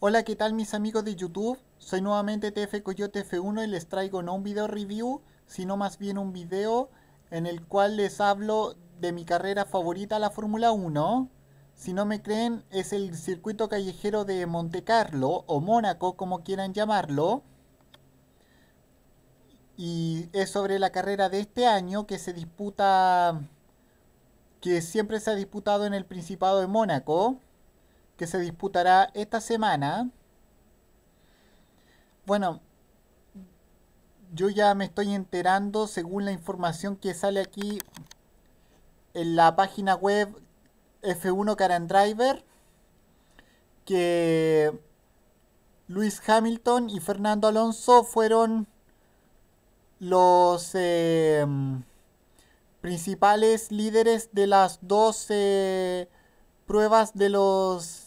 Hola, ¿qué tal mis amigos de YouTube? Soy nuevamente TF Coyote F1 y les traigo no un video review, sino más bien un video en el cual les hablo de mi carrera favorita, la Fórmula 1. Si no me creen, es el circuito callejero de Monte Carlo o Mónaco, como quieran llamarlo. Y es sobre la carrera de este año que se disputa, que siempre se ha disputado en el Principado de Mónaco que se disputará esta semana. Bueno, yo ya me estoy enterando según la información que sale aquí en la página web F1 and Driver que Luis Hamilton y Fernando Alonso fueron los eh, principales líderes de las 12 pruebas de los,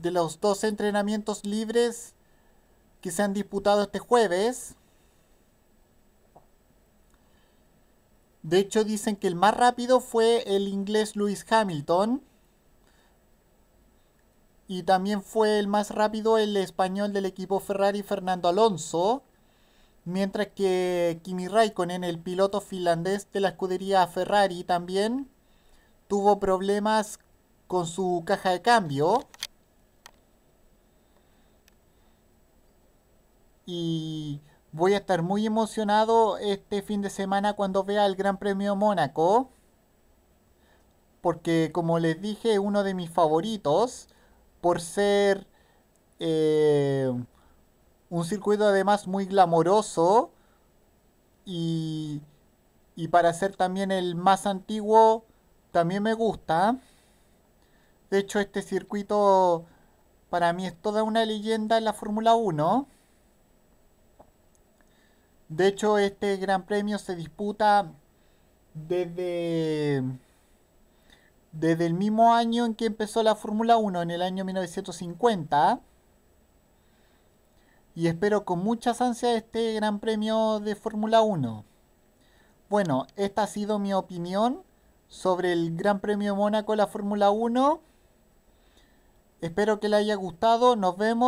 de los dos entrenamientos libres que se han disputado este jueves. De hecho, dicen que el más rápido fue el inglés Lewis Hamilton. Y también fue el más rápido el español del equipo Ferrari Fernando Alonso. Mientras que Kimi Raikkonen, el piloto finlandés de la escudería Ferrari también, tuvo problemas con su caja de cambio. Y voy a estar muy emocionado este fin de semana cuando vea el Gran Premio Mónaco. Porque como les dije, uno de mis favoritos, por ser eh, un circuito además muy glamoroso y, y para ser también el más antiguo, también me gusta. De hecho, este circuito para mí es toda una leyenda en la Fórmula 1. De hecho, este Gran Premio se disputa desde, desde el mismo año en que empezó la Fórmula 1, en el año 1950. Y espero con muchas ansia este Gran Premio de Fórmula 1. Bueno, esta ha sido mi opinión sobre el Gran Premio de Mónaco, de la Fórmula 1. Espero que le haya gustado. Nos vemos.